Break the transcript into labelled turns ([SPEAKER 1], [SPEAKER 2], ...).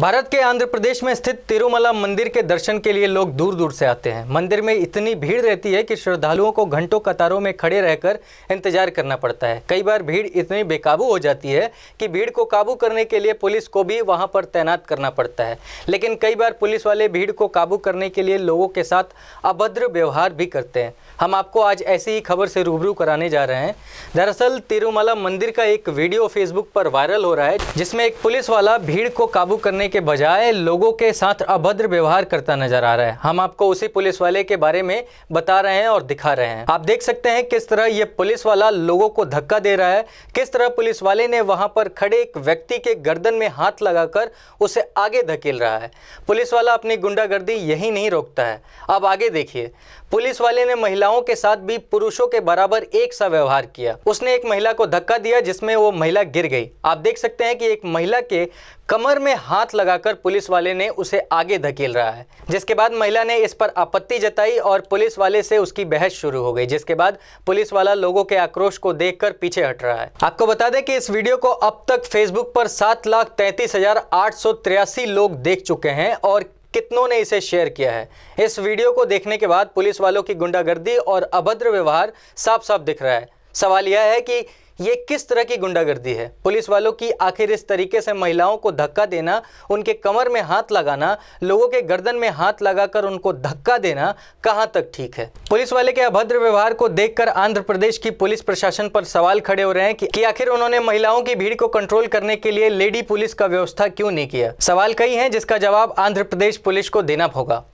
[SPEAKER 1] भारत के आंध्र प्रदेश में स्थित तिरुमला मंदिर के दर्शन के लिए लोग दूर दूर से आते हैं मंदिर में इतनी भीड़ रहती है कि श्रद्धालुओं को घंटों कतारों में खड़े रहकर इंतजार करना पड़ता है कई बार भीड़ इतनी बेकाबू हो जाती है कि भीड़ को काबू करने के लिए पुलिस को भी वहां पर तैनात करना पड़ता है लेकिन कई बार पुलिस वाले भीड़ को काबू करने के लिए लोगों के साथ अभद्र व्यवहार भी करते हैं हम आपको आज ऐसी ही खबर से रूबरू कराने जा रहे हैं दरअसल तिरुमला मंदिर का एक वीडियो फेसबुक पर वायरल हो रहा है जिसमें एक पुलिस वाला भीड़ को काबू करने के बजाय लोगों के साथ अभद्र व्यवहार करता नजर आ रहा है हम आपको उसी पुलिस वाले के बारे में बता रहे हैं और दिखा रहे हैं आप देख सकते हैं किस तरह ये पुलिस वाला लोगों को धक्का दे रहा है किस तरह पुलिस वाले ने वहां पर खड़े एक व्यक्ति के गर्दन में हाथ लगाकर उसे आगे धकेल रहा है पुलिस वाला अपनी गुंडागर्दी यही नहीं रोकता है अब आगे देखिए पुलिस वाले ने महिलाओं के साथ भी पुरुषों के बराबर एक सा व्यवहार किया उसने एक महिला को धक्का दिया जिसमें वो महिला गिर गई आप देख सकते हैं कि एक महिला के कमर में हाथ लगाकर पुलिस वाले ने उसे आगे धकेल रहा है जिसके बाद महिला ने इस पर आपत्ति जताई और पुलिस वाले से उसकी बहस शुरू हो गई जिसके बाद पुलिस वाला लोगों के आक्रोश को देख पीछे हट रहा है आपको बता दें कि इस वीडियो को अब तक फेसबुक पर सात लोग देख चुके हैं और कितनों ने इसे शेयर किया है इस वीडियो को देखने के बाद पुलिस वालों की गुंडागर्दी और अभद्र व्यवहार साफ साफ दिख रहा है सवाल यह है कि ये किस तरह की गुंडागर्दी है पुलिस वालों की आखिर इस तरीके से महिलाओं को धक्का देना उनके कमर में हाथ लगाना लोगों के गर्दन में हाथ लगाकर उनको धक्का देना कहाँ तक ठीक है पुलिस वाले के अभद्र व्यवहार को देखकर आंध्र प्रदेश की पुलिस प्रशासन पर सवाल खड़े हो रहे हैं कि, कि आखिर उन्होंने महिलाओं की भीड़ को कंट्रोल करने के लिए लेडी पुलिस का व्यवस्था क्यों नहीं किया सवाल कई है जिसका जवाब आंध्र प्रदेश पुलिस को देना होगा